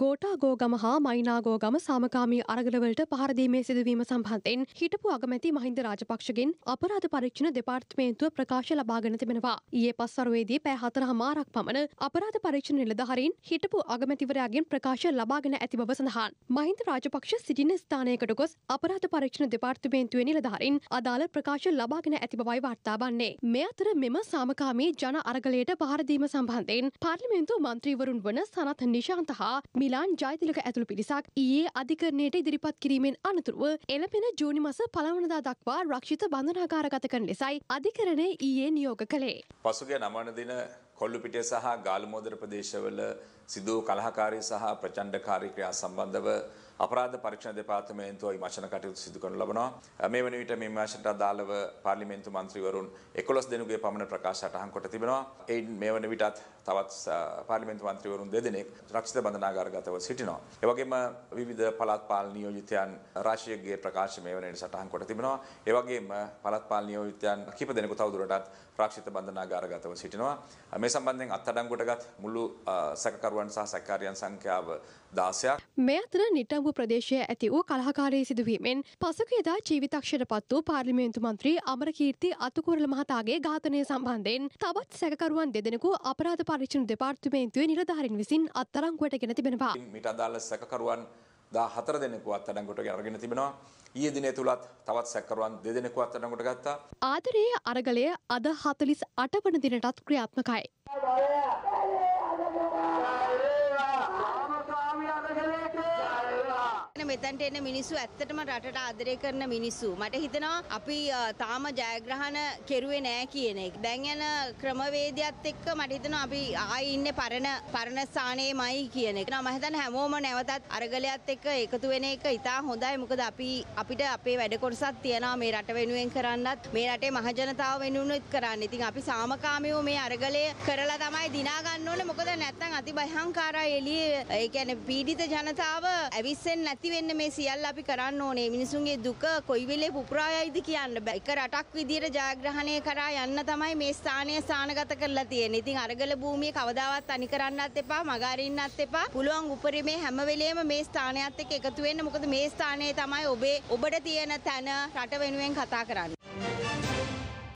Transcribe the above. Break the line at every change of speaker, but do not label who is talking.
ගෝටාගෝගම හා මයිනාගෝගම සාමකාමී අරගලවලට පහරදීමේ සිදුවීම සම්බන්ධයෙන් හිටපු අගමැති මහින්ද රාජපක්ෂගෙන් අපරාධ පරීක්ෂණ දෙපාර්තමේන්තුව ප්‍රකාශ ලබාගෙන තිබෙනවා. ඊයේ පස්වරුවේදී පැය හතර හමාරක් පමණ අපරාධ පරීක්ෂණ නිලධහරින් හිටපු අගමැතිවරයාගෙන් ප්‍රකාශ ලබාගෙන ඇති බව සඳහන්. මහින්ද රාජපක්ෂ සිටින ස්ථානයකට ගොස් අපරාධ පරීක්ෂණ දෙපාර්තමේන්තුවේ නිලධහරින් අදාළ ප්‍රකාශ ලබාගෙන ඇති බවයි වාර්තා වන්නේ. මේ අතර මෙම සාමකාමී ජන අරගලයට පහරදීම සම්බන්ධයෙන් පාර්ලිමේන්තු මන්ත්‍රීවරුන් වන සනත් නිශාන්ත හා මිලාන් ජයතිලක ඇතුළු පිරිසක් ඊයේ අධිකරණයට ඉදිරිපත් කිරීමෙන් අනතුරුව එළපෙන ජූනි මස පළවනදා දක්වා රක්ෂිත බඳනාකාරගත කරන ලෙසයි අධිකරණය ඊයේ නියෝග කළේ.
පසුගිය නමන දින කොල්ලුපිටිය සහ ගාල්මෝදර ප්‍රදේශවල සිදු කලහකාරී සහ ප්‍රචණ්ඩකාරී ක්‍රියා සම්බන්ධව අපරාධ පරීක්ෂණ දෙපාර්තමේන්තුව විමර්ශන කටයුතු සිදු කරනු ලබනවා. මේ වන විට මේ විමර්ශනට අදාළව පාර්ලිමේන්තු මන්ත්‍රීවරුන් 11 දෙනෙකුගේ පමණ ප්‍රකාශ අටහන් කොට තිබෙනවා. ඒ මේ වන විටත් තවත් පාර්ලිමේන්තු මන්ත්‍රීවරුන් දෙදෙනෙක් රක්ෂිත බන්ධනාගාරගතව සිටිනවා. ඒ වගේම විවිධ පළාත් පාලන නියෝජිතයන් රාශියකගේ ප්‍රකාශ මේ වන විට සටහන් කොට තිබෙනවා. ඒ වගේම පළාත් පාලන නියෝජිතයන් කිප දෙනෙකු තවදුරටත් රක්ෂිත බන්ධනාගාරගතව සිටිනවා. මේ මේ සම්බන්ධයෙන් අත්අඩංගුවටගත් මුළු සැකකරුවන් සහ සැකකාරියන් සංඛ්‍යාව 16ක්.
මේ අතර නිටඹු ප්‍රදේශයේ ඇති වූ කලහකාරී සිදුවීමෙන් පසුගියදා ජීවිතක්ෂරපත් වූ පාර්ලිමේන්තු මන්ත්‍රී අමරකීර්ති අතුකුරල මහතාගේ ඝාතනය සම්බන්ධයෙන් තවත් සැකකරුවන් දෙදෙනෙකු අපරාධ පරීක්ෂණ දෙපාර්තමේන්තුවේ නිලධාරීන් විසින් අත්අඩංගුවට ගෙන තිබෙනවා.
මිට අදාළ සැකකරුවන් 14 දෙනෙකු අත්අඩංගුවට අරගෙන තිබෙනවා. ඊයේ දිනේ තුලත් තවත් සැකකරුවන් දෙදෙනෙකු අත්අඩංගුවට ගත්තා.
ආදරයේ අරගලය අද 48 වන දිනටත් ක්‍රියාත්මකයි.
මෙතැන්ට එන මිනිස්සු ඇත්තටම රටට ආදරය කරන මිනිස්සු. මට හිතනවා අපි තාම ජයග්‍රහණ කෙරුවේ නෑ කියන එක. දැන් යන ක්‍රමවේදයත් එක්ක මට හිතනවා අපි ආයි ඉන්නේ පරණ පරණ ස්ථානයේමයි කියන එක. මම හිතන්නේ හැමෝම නැවතත් අරගලයත් එක්ක එකතු වෙන එක ඉතා හොඳයි. මොකද අපි අපිට අපේ වැඩ කොටසක් තියෙනවා මේ රට වෙනුවෙන් කරන්නත් මේ රටේ මහජනතාව වෙනුවෙන් කරන්න. ඉතින් අපි සාමකාමීව මේ අරගලය කරලා තමයි දිනා ගන්න ඕනේ. මොකද නැත්තම් අති භයංකාරය එළියේ ඒ කියන්නේ පීඩිත ජනතාව ඇවිස්සෙන් නැති වෙන්න කියන්නේ මේ සියල්ල අපි කරන්න ඕනේ මිනිසුන්ගේ දුක කොයි වෙලේ පුපුරායයිද කියන්න බෑ. එක රටක් විදියට ජයග්‍රහණය කරා යන්න තමයි මේ ස්ථානය සානගත කරලා තියෙන්නේ. ඉතින් අරගල භූමිය කවදාවත් අනි කරන්නත් එපා, මග අරින්නත් එපා. පුළුවන් උපරිමේ හැම වෙලේම මේ ස්ථානයත් එක්ක එකතු වෙන්න. මොකද මේ ස්ථානයේ තමයි ඔබේ ඔබට තියෙන තැන රට වෙනුවෙන් කතා කරන්නේ.